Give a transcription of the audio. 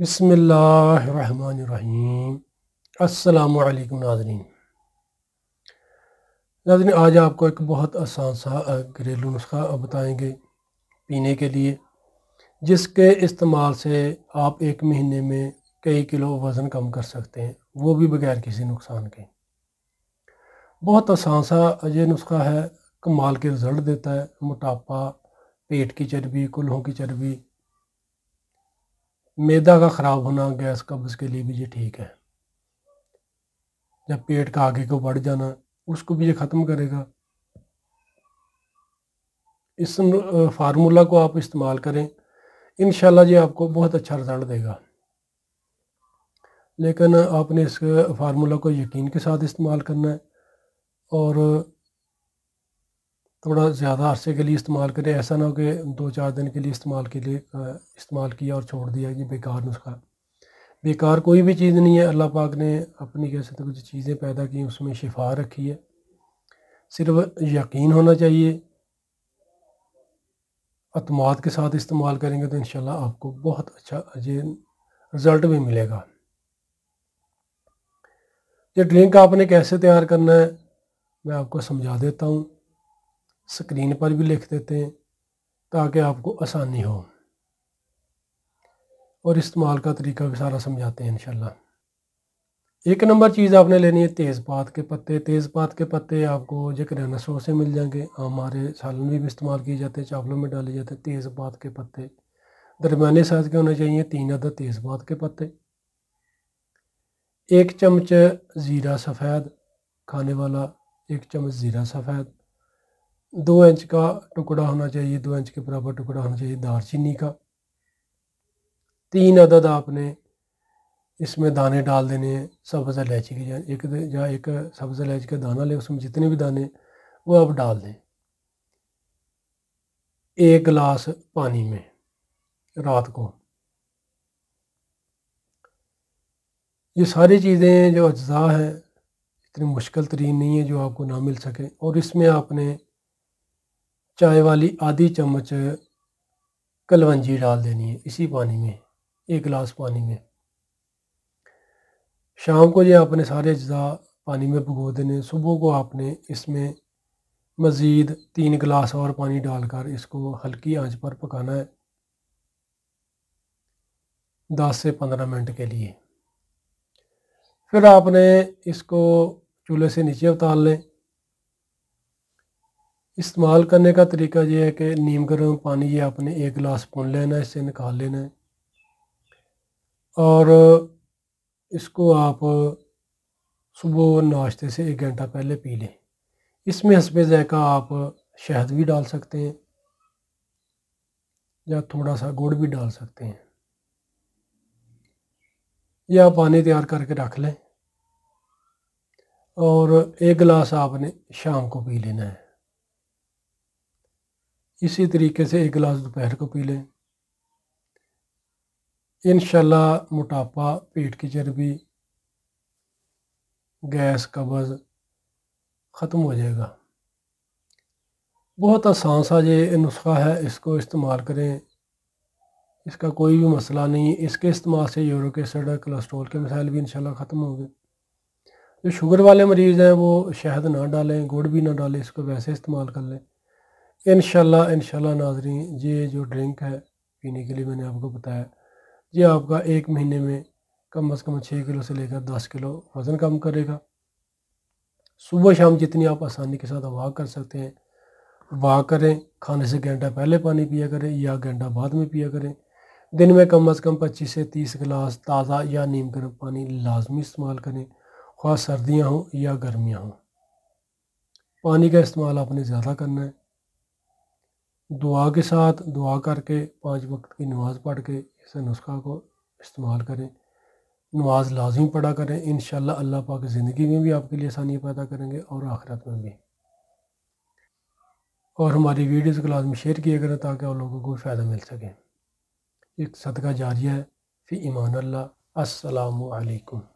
बसमीम नाजरीन नाजरीन आज आपको एक बहुत आसान सा घरेलू नुस्खा बताएंगे पीने के लिए जिसके इस्तेमाल से आप एक महीने में कई किलो वज़न कम कर सकते हैं वो भी बग़ैर किसी नुकसान के बहुत आसान सा ये नुस्खा है कमाल के रिज़ल्ट देता है मोटापा पेट की चर्बी कुल्हों की चर्बी मैदा का ख़राब होना गैस कब्ज़ के लिए भी ये ठीक है जब पेट का आगे को बढ़ जाना उसको भी ये ख़त्म करेगा इस फार्मूला को आप इस्तेमाल करें इन ये आपको बहुत अच्छा रिजल्ट देगा लेकिन आपने इस फार्मूला को यकीन के साथ इस्तेमाल करना है और थोड़ा ज़्यादा अरसे के लिए इस्तेमाल करें ऐसा ना हो कि दो चार दिन के लिए इस्तेमाल के लिए इस्तेमाल किया और छोड़ दिया कि बेकार नुस्खा बेकार कोई भी चीज़ नहीं है अल्लाह पाक ने अपनी कैसे तो कुछ चीज़ें पैदा की उसमें शिफा रखी है सिर्फ यकीन होना चाहिए अतमाद के साथ इस्तेमाल करेंगे तो इन आपको बहुत अच्छा अजय रिज़ल्ट भी मिलेगा ये ड्रिंक आपने कैसे तैयार करना है मैं आपको समझा देता हूँ स्क्रीन पर भी लिख देते हैं ताकि आपको आसानी हो और इस्तेमाल का तरीका भी सारा समझाते हैं इंशाल्लाह एक नंबर चीज़ आपने लेनी है तेज़पात के पत्ते तेज़पात के पत्ते आपको जो किराना स्टोर से मिल जाएंगे हमारे सालन में भी इस्तेमाल किए जाते हैं चावलों में डाले जाते हैं तेज़पात के पत्ते दरमियाने साइज़ के होने चाहिए तीन अदद तेज़पात के पत्ते एक चम्मच ज़ीरा सफ़ेद खाने वाला एक चम्मच ज़ीरा सफ़ेद दो इंच का टुकड़ा होना चाहिए दो इंच के बराबर टुकड़ा होना चाहिए दारचीनी का तीन अदद आपने इसमें दाने डाल देने हैं सब्ज़ इलायची के या एक या एक सब्ज़ इलायची का दाना ले उसमें जितने भी दाने वो आप डाल दें एक गिलास पानी में रात को ये सारी चीज़ें जो अज्जा हैं इतनी मुश्किल तरीन नहीं है जो आपको ना मिल सके और इसमें आपने चाय वाली आधी चम्मच कलवंजी डाल देनी है इसी पानी में एक गिलास पानी में शाम को ये आपने सारे अज्जा पानी में भिगो देने सुबह को आपने इसमें मज़ीद तीन गिलास और पानी डालकर इसको हल्की आंच पर पकाना है दस से पंद्रह मिनट के लिए फिर आपने इसको चूल्हे से नीचे उतार लें इस्तेमाल करने का तरीका ये है कि नीम गर्म पानी ये आपने एक गिलास पुन लेना है इससे निकाल लेना है और इसको आप सुबह नाश्ते से एक घंटा पहले पी लें इसमें हसब ज़ायका आप शहद भी डाल सकते हैं या थोड़ा सा गुड़ भी डाल सकते हैं या पानी तैयार करके रख लें और एक गिलास आपने शाम को पी लेना है इसी तरीके से एक गिलास दोपहर को पी लें इन मोटापा पेट की चर्बी गैस कब्ज़ ख़त्म हो जाएगा बहुत आसान सा ये नुस्खा है इसको इस्तेमाल करें इसका कोई भी मसला नहीं इसके इस्तेमाल से यूरिक एसिड कोलेस्ट्रोल के मसाइल भी शाला ख़त्म होंगे जो शुगर वाले मरीज़ हैं वो शहद ना डालें गुड़ भी ना डालें इसको वैसे इस्तेमाल कर लें इन शह नाजरी ये जो ड्रिंक है पीने के लिए मैंने आपको बताया ये आपका एक महीने में कम अज़ कम छः किलो से लेकर दस किलो वज़न कम करेगा सुबह शाम जितनी आप आसानी के साथ वाक कर सकते हैं वाक करें खाने से घंटा पहले पानी पिया करें या घंटा बाद में पिया करें दिन में कम अज़ कम पच्चीस से तीस गिलास ताज़ा या नीम गर्म पानी लाजमी इस्तेमाल करें ख्वा सर्दियाँ हों या गर्मियाँ हों पानी का इस्तेमाल आपने ज़्यादा करना है दुआ के साथ दुआ करके पाँच वक्त की नमाज़ पढ़ के इस नुस्खा को इस्तेमाल करें नमाज लाजमी पढ़ा करें इन अल्लाह पाक ज़िंदगी में भी आपके लिए आसानी पैदा करेंगे और आखिरत में भी और हमारी वीडियोज़ को लाजमी शेयर किया करें ताकि और लोगों को फ़ायदा मिल सके एक सदका जारिया है फिर ईमान अल्लाह असलकम